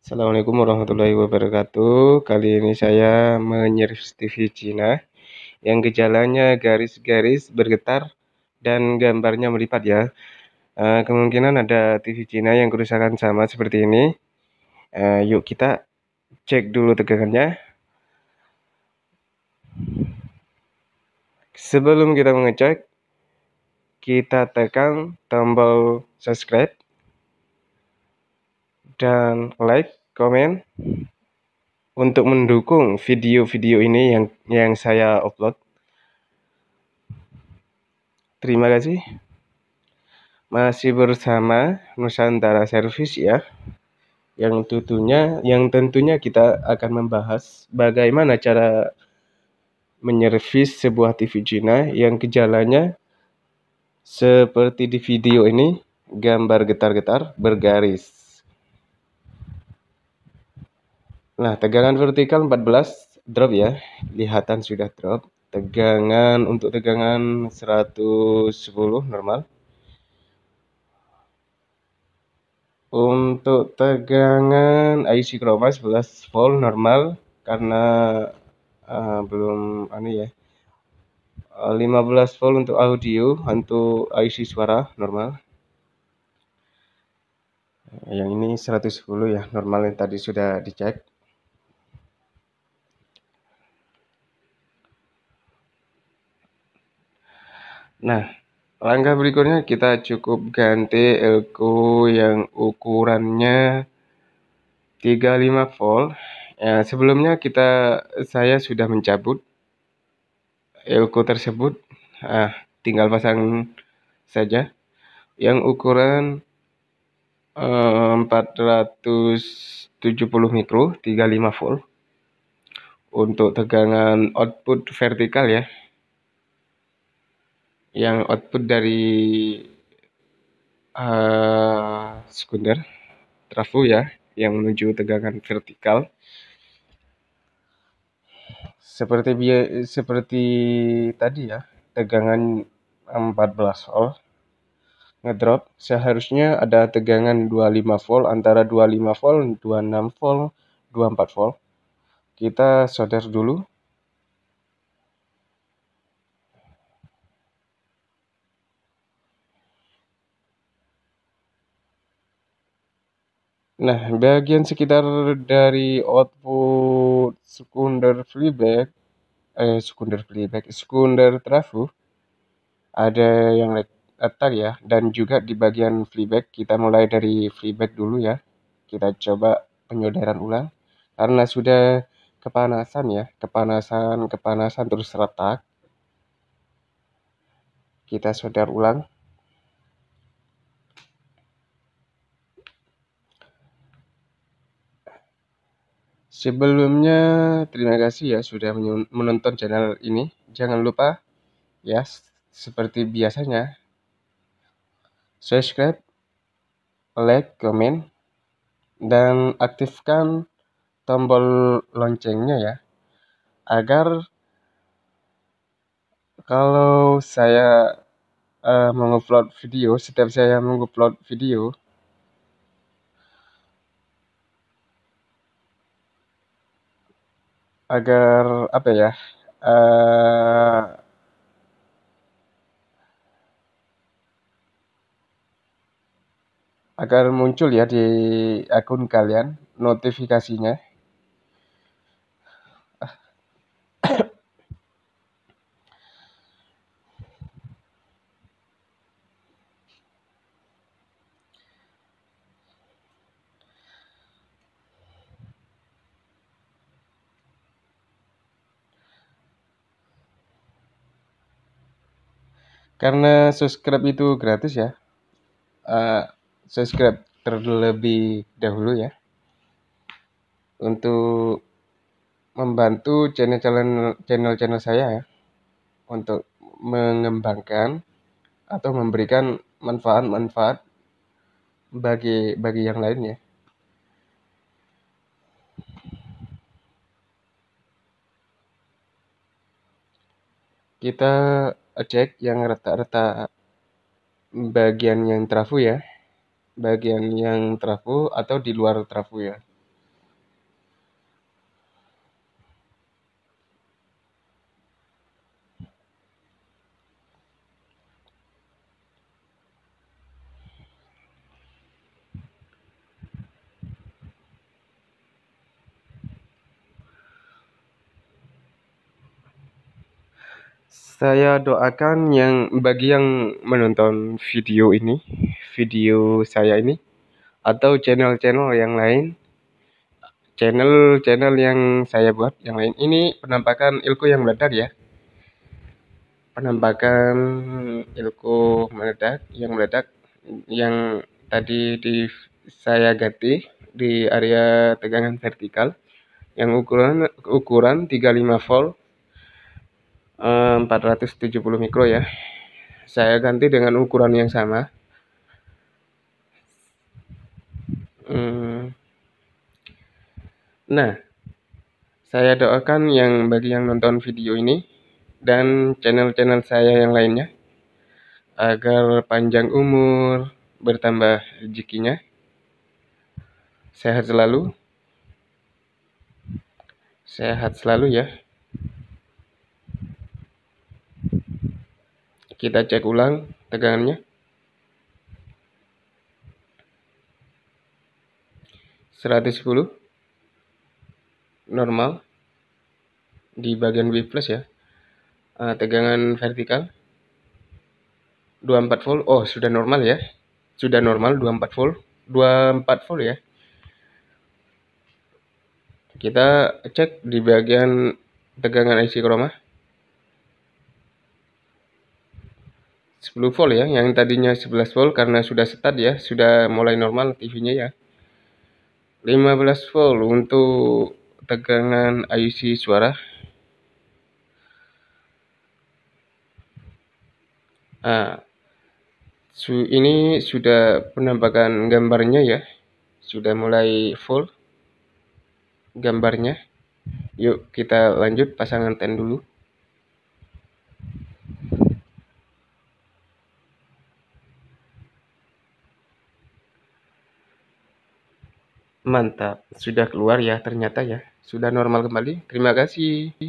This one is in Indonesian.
Assalamualaikum warahmatullahi wabarakatuh. Kali ini saya menyeris TV Cina yang gejalanya garis-garis bergetar dan gambarnya melipat ya. Eh, kemungkinan ada TV Cina yang kerusakan sama seperti ini. Eh, yuk kita cek dulu tegangannya. Sebelum kita mengecek, kita tekan tombol subscribe dan like, komen untuk mendukung video-video ini yang yang saya upload. Terima kasih. Masih bersama Nusantara Service ya. Yang tentunya yang tentunya kita akan membahas bagaimana cara menyervis sebuah TV Cina yang gejalanya seperti di video ini gambar getar-getar bergaris. Nah, tegangan vertikal 14 drop ya. lihatan sudah drop. Tegangan untuk tegangan 110 normal. Untuk tegangan IC chroma 11 volt normal karena uh, belum ini anu ya. 15 eh, volt untuk audio, untuk IC suara normal. Yang ini 110 ya, normal yang tadi sudah dicek. Nah, langkah berikutnya kita cukup ganti elko yang ukurannya 35 volt. Ya, sebelumnya kita saya sudah mencabut elko tersebut. Ah, tinggal pasang saja yang ukuran 470 eh, mikro 35 volt untuk tegangan output vertikal ya yang output dari uh, sekunder trafo ya yang menuju tegangan vertikal seperti seperti tadi ya tegangan 14 volt ngedrop seharusnya ada tegangan 25 volt antara 25 volt 26 volt 24 volt kita solder dulu Nah, bagian sekitar dari output sekunder feedback eh sekunder feedback, sekunder trafo ada yang letak ya dan juga di bagian feedback kita mulai dari feedback dulu ya. Kita coba penyodaran ulang karena sudah kepanasan ya, kepanasan, kepanasan terus retak. Kita solder ulang. Sebelumnya, terima kasih ya sudah menonton channel ini. Jangan lupa ya seperti biasanya subscribe, like, komen dan aktifkan tombol loncengnya ya agar kalau saya uh, mengupload video, setiap saya mengupload video agar apa ya uh, agar muncul ya di akun kalian notifikasinya karena subscribe itu gratis ya uh, subscribe terlebih dahulu ya untuk membantu channel-channel channel saya ya untuk mengembangkan atau memberikan manfaat-manfaat bagi bagi yang lainnya. Kita cek yang retak-retak bagian yang trafo ya bagian yang trafo atau di luar trafo ya Saya doakan yang bagi yang menonton video ini, video saya ini atau channel-channel yang lain channel-channel yang saya buat yang lain ini penampakan ilku yang meledak ya penampakan ilku meledak yang meledak yang tadi di saya ganti di area tegangan vertikal yang ukuran ukuran 35 volt 470 eh, mikro ya saya ganti dengan ukuran yang sama hmm. nah saya doakan yang bagi yang nonton video ini dan channel-channel saya yang lainnya agar panjang umur bertambah rezekinya sehat selalu sehat selalu ya Kita cek ulang tegangannya. 110 normal di bagian B plus ya uh, tegangan vertikal 24 volt oh sudah normal ya sudah normal 24 volt 24 volt ya kita cek di bagian tegangan IC chroma 10 volt ya yang tadinya 11 volt karena sudah setat ya sudah mulai normal TV-nya ya 15 volt untuk tegangan IC suara nah, su ini sudah penampakan gambarnya ya sudah mulai full gambarnya yuk kita lanjut pasangan ten dulu Mantap, sudah keluar ya ternyata ya. Sudah normal kembali? Terima kasih.